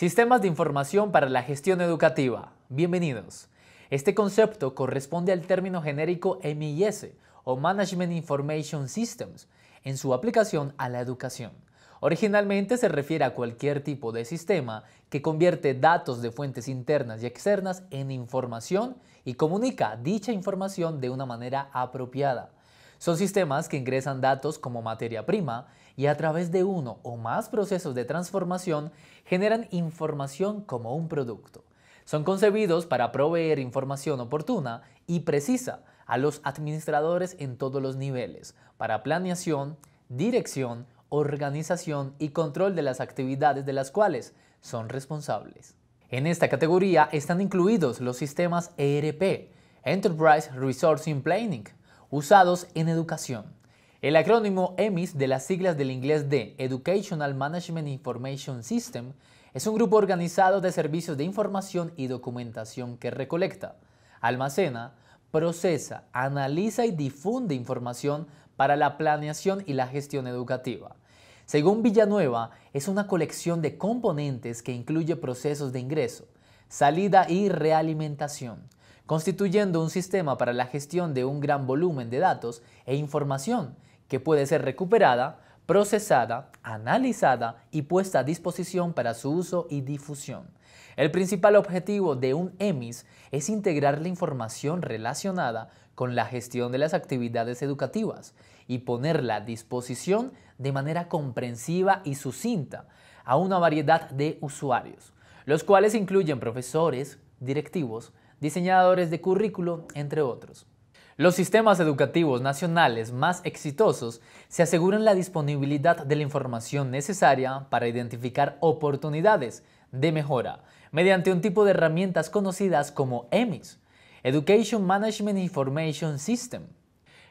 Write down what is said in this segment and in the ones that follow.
Sistemas de información para la gestión educativa. Bienvenidos. Este concepto corresponde al término genérico MIS o Management Information Systems en su aplicación a la educación. Originalmente se refiere a cualquier tipo de sistema que convierte datos de fuentes internas y externas en información y comunica dicha información de una manera apropiada. Son sistemas que ingresan datos como materia prima y a través de uno o más procesos de transformación generan información como un producto. Son concebidos para proveer información oportuna y precisa a los administradores en todos los niveles, para planeación, dirección, organización y control de las actividades de las cuales son responsables. En esta categoría están incluidos los sistemas ERP, Enterprise Resourcing Planning, usados en educación. El acrónimo EMIS de las siglas del inglés de Educational Management Information System es un grupo organizado de servicios de información y documentación que recolecta, almacena, procesa, analiza y difunde información para la planeación y la gestión educativa. Según Villanueva, es una colección de componentes que incluye procesos de ingreso, salida y realimentación, constituyendo un sistema para la gestión de un gran volumen de datos e información que puede ser recuperada, procesada, analizada y puesta a disposición para su uso y difusión. El principal objetivo de un EMIS es integrar la información relacionada con la gestión de las actividades educativas y ponerla a disposición de manera comprensiva y sucinta a una variedad de usuarios, los cuales incluyen profesores, directivos, diseñadores de currículo, entre otros. Los sistemas educativos nacionales más exitosos se aseguran la disponibilidad de la información necesaria para identificar oportunidades de mejora mediante un tipo de herramientas conocidas como EMIS, Education Management Information System.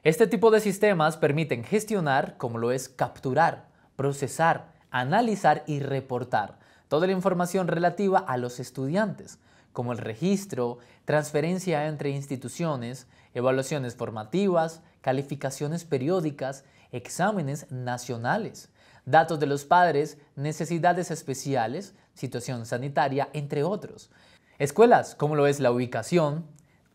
Este tipo de sistemas permiten gestionar, como lo es capturar, procesar, analizar y reportar toda la información relativa a los estudiantes, como el registro, transferencia entre instituciones, evaluaciones formativas, calificaciones periódicas, exámenes nacionales, datos de los padres, necesidades especiales, situación sanitaria, entre otros. Escuelas como lo es la ubicación,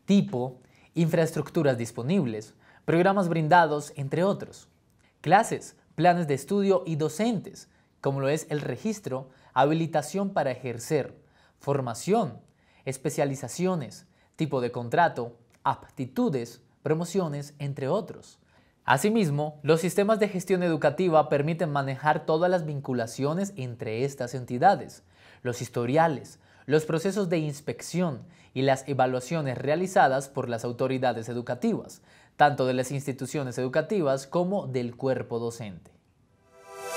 tipo, infraestructuras disponibles, programas brindados, entre otros. Clases, planes de estudio y docentes, como lo es el registro, habilitación para ejercer, formación, especializaciones, tipo de contrato, aptitudes, promociones, entre otros. Asimismo, los sistemas de gestión educativa permiten manejar todas las vinculaciones entre estas entidades, los historiales, los procesos de inspección y las evaluaciones realizadas por las autoridades educativas, tanto de las instituciones educativas como del cuerpo docente.